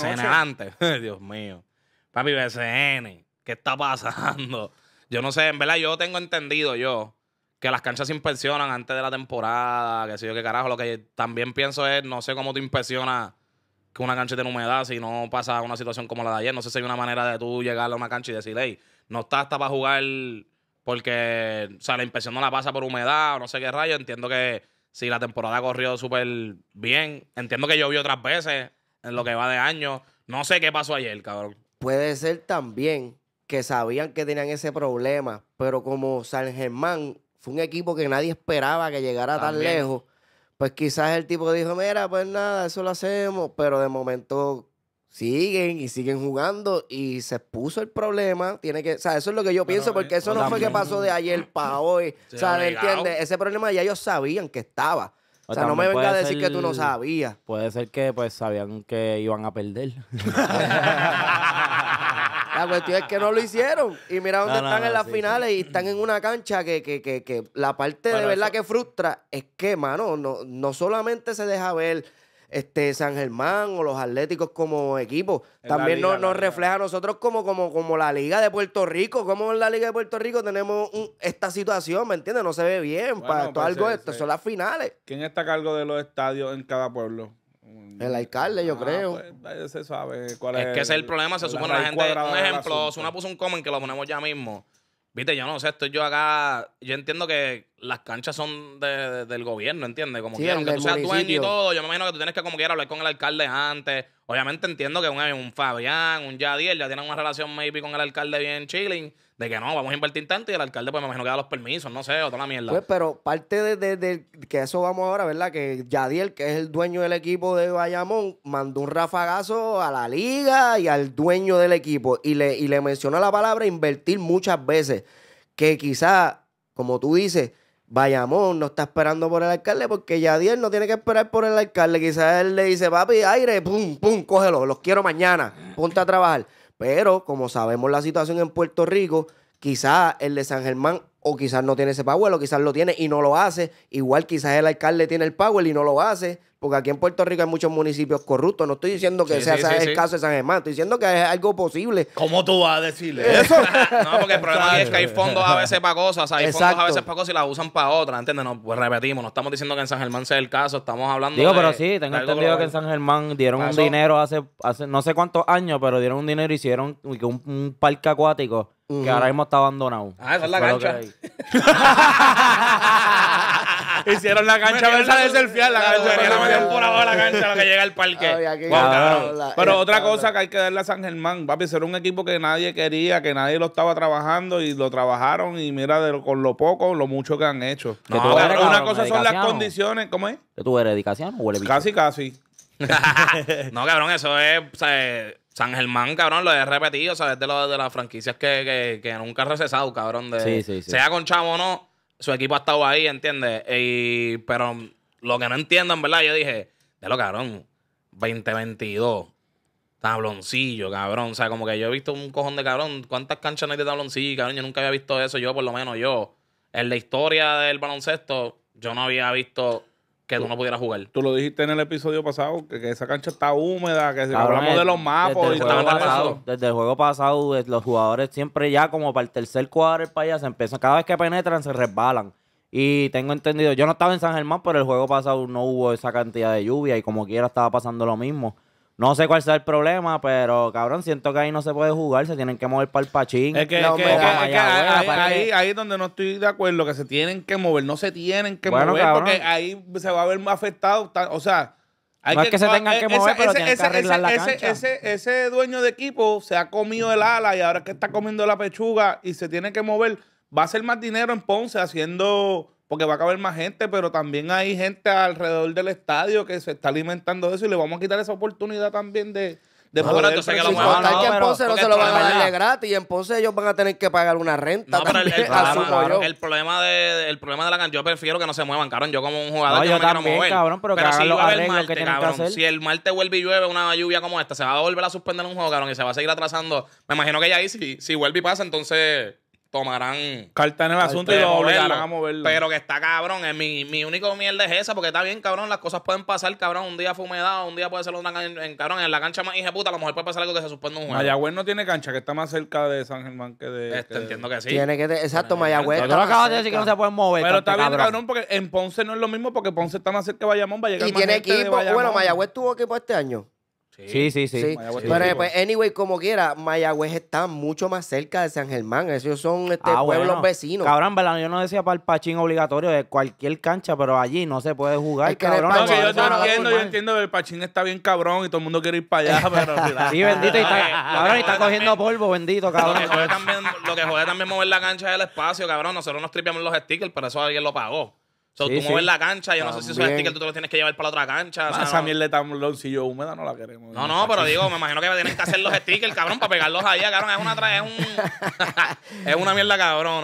BCN antes, Dios mío. Papi, BCN, ¿qué está pasando? Yo no sé, en verdad yo tengo entendido yo que las canchas se inspeccionan antes de la temporada, que sé yo qué carajo. Lo que también pienso es, no sé cómo te impresiona que una cancha tiene humedad si no pasa una situación como la de ayer. No sé si hay una manera de tú llegar a una cancha y decir, hey, no está hasta para jugar porque, o sea, la inspección no la pasa por humedad o no sé qué rayo. Entiendo que si la temporada corrió súper bien, entiendo que llovió otras veces en lo que va de año. No sé qué pasó ayer, cabrón. Puede ser también que sabían que tenían ese problema, pero como San Germán fue un equipo que nadie esperaba que llegara tan lejos, pues quizás el tipo dijo, mira, pues nada, eso lo hacemos, pero de momento siguen y siguen jugando y se puso el problema. Tiene que, o sea, eso es lo que yo pienso, porque eh, eso no fue que pasó de ayer para hoy. sabes o Ese problema ya ellos sabían que estaba. O, sea, no me venga a decir que tú no sabías. Puede ser que pues sabían que iban a perder. La cuestión es que no lo hicieron. Y mira dónde están en las finales y están en una cancha que, la parte de verdad que frustra es que, mano, no, no solamente se deja ver este San Germán o los Atléticos como equipo. También nos, refleja a nosotros como, como, como la Liga de Puerto Rico. Como en la Liga de Puerto Rico tenemos esta situación, ¿me entiendes? No se ve bien. para, todo pues algo, esto, son las finales. ¿Quién está a cargo de los estadios en cada pueblo? El alcalde, yo ah, creo. Pues, se sabe es. que ese es el problema. Se supone la, gente. Un ejemplo, una puso un comment que lo ponemos ya mismo. Viste, yo no sé, estoy yo acá. Yo entiendo que las canchas son del gobierno, ¿entiendes? Como quieran que tú seas dueño y todo, yo me imagino que tú tienes que como quiera hablar con el alcalde antes. Obviamente entiendo que un, un Fabián, un Yadiel, ya tienen una relación maybe con el alcalde bien chilling, de que no, vamos a invertir tanto y el alcalde pues me imagino que da los permisos, no sé, o toda la mierda. Pues, pero parte de, de, que eso vamos ahora, ¿verdad? Que Yadiel, que es el dueño del equipo de Bayamón, mandó un rafagazo a la liga y al dueño del equipo y le, y le mencionó la palabra invertir muchas veces, que quizá, como tú dices, Vayamos, no está esperando por el alcalde porque ya Yadier no tiene que esperar por el alcalde. Quizás él le dice, papi, aire, pum, pum, cógelo, los quiero mañana, ponte a trabajar. Pero como sabemos la situación en Puerto Rico, quizás el de San Germán o quizás no tiene ese power o quizás lo tiene y no lo hace. Igual quizás el alcalde tiene el power y no lo hace porque aquí en Puerto Rico hay muchos municipios corruptos. No estoy diciendo que sea, el caso de San Germán, estoy diciendo que es algo posible. ¿Cómo tú vas a decirle eso? no, porque el problema es que hay fondos a veces para cosas, hay fondos a veces para cosas y las usan para otras, ¿entiendes? No, pues repetimos, no estamos diciendo que en San Germán sea el caso, estamos hablando Digo, pero sí, tengo entendido que en San Germán dieron un dinero hace, hace no sé cuántos años, pero dieron un dinero y hicieron un, un parque acuático que ahora mismo está abandonado. Ah, esa es la cancha. Hicieron la cancha versa de selfiear, la cancha. la media por abajo la cancha, la que llega al parque. Pero otra cosa que hay que darle a San Germán, papi, ser un equipo que nadie quería, que nadie lo estaba trabajando y lo trabajaron y mira con lo poco, lo mucho que han hecho. una cosa son las condiciones, ¿cómo es? ¿Que tuve dedicación o Casi, casi. no, cabrón, eso es... San Germán, cabrón, lo he repetido, o de, las franquicias que, nunca ha recesado, cabrón. De, Sea con Chavo o no, su equipo ha estado ahí, ¿entiendes? Y, pero lo que no entiendo, verdad, yo dije, de lo cabrón, 2022, tabloncillo, cabrón. O sea, como que yo he visto un cojón de cabrón, ¿cuántas canchas hay de tabloncillo, cabrón? Yo nunca había visto eso, yo por lo menos yo. En la historia del baloncesto, yo no había visto que tú no pudieras jugar. Tú lo dijiste en el episodio pasado, que, esa cancha está húmeda, que hablamos de los mapos. desde y el juego pasado, Desde el juego pasado, los jugadores siempre ya como para el tercer cuadro del país se empiezan, cada vez que penetran se resbalan. Y tengo entendido, yo no estaba en San Germán, pero el juego pasado no hubo esa cantidad de lluvia y como quiera estaba pasando lo mismo. No sé cuál sea el problema, pero cabrón, siento que ahí no se puede jugar, se tienen que mover para el pachín. Es que, ahí, ahí, es donde no estoy de acuerdo, que se tienen que mover, no se tienen que mover, porque ahí se va a ver más afectado. O sea, hay que, es que se tengan eh, que mover, ese, Ese, dueño de equipo se ha comido el ala y ahora que está comiendo la pechuga y se tiene que mover, va a ser más dinero en Ponce haciendo porque va a caber más gente, pero también hay gente alrededor del estadio que se está alimentando de eso y le vamos a quitar esa oportunidad también de, de poder entonces que lo muevan, no, que en no se lo van a darle gratis y en ellos van a tener que pagar una renta. No, también, pero el, problema, el, problema, de, el problema de la canción, yo prefiero que no se muevan, cabrón. Yo como un jugador no, yo, yo quiero mover. pero, si el martes, que cabrón, que hacer. si el martes vuelve y llueve una lluvia como esta, se va a volver a suspender un juego, cabrón, y se va a seguir atrasando. Me imagino que ya ahí, si vuelve y pasa, entonces tomarán carta en el asunto y lo obligarán a moverlo. Pero que está cabrón, es eh, mi, mi único mierda es esa, porque está bien, cabrón, las cosas pueden pasar, cabrón, un día fumedado, un día puede ser una en, en cabrón, en la cancha más hija puta, a lo mejor puede pasar algo que se supone un juego. Mayagüez no tiene cancha, que está más cerca de San Germán que de este, entiendo que sí. Tiene que exacto, Mayagüez. lo acabas de decir que no se pueden mover. Pero está bien, cabrón, porque en Ponce no es lo mismo porque Ponce está más cerca de Bayamón, va y tiene equipo. bueno, Mayagüez tuvo equipo este año. Sí, sí, sí. Pero pues, anyway, como quiera, Mayagüez está mucho más cerca de San Germán. Esos son este, ah, pueblos vecinos. Cabrón, ¿verdad? Yo no decía para el pachín obligatorio de cualquier cancha, pero allí no se puede jugar. cabrón, no, que yo entiendo, yo entiendo que el pachín está bien cabrón y todo el mundo quiere ir para allá, pero. sí, bendito, y está, está cogiendo polvo, bendito, cabrón. Lo que, jode también, es mover la cancha del espacio, cabrón. Nosotros nos tripiamos los stickers, pero eso alguien lo pagó. So, tú mueves la cancha, yo no sé si esos stickers tú te los tienes que llevar para la otra cancha. Ah, esa mierda de loncillo húmeda no la queremos. No, no, pero digo, me imagino que tienen que hacer los stickers, cabrón, para pegarlos ahí, cabrón. Es una, es, un... es una mierda cabrona.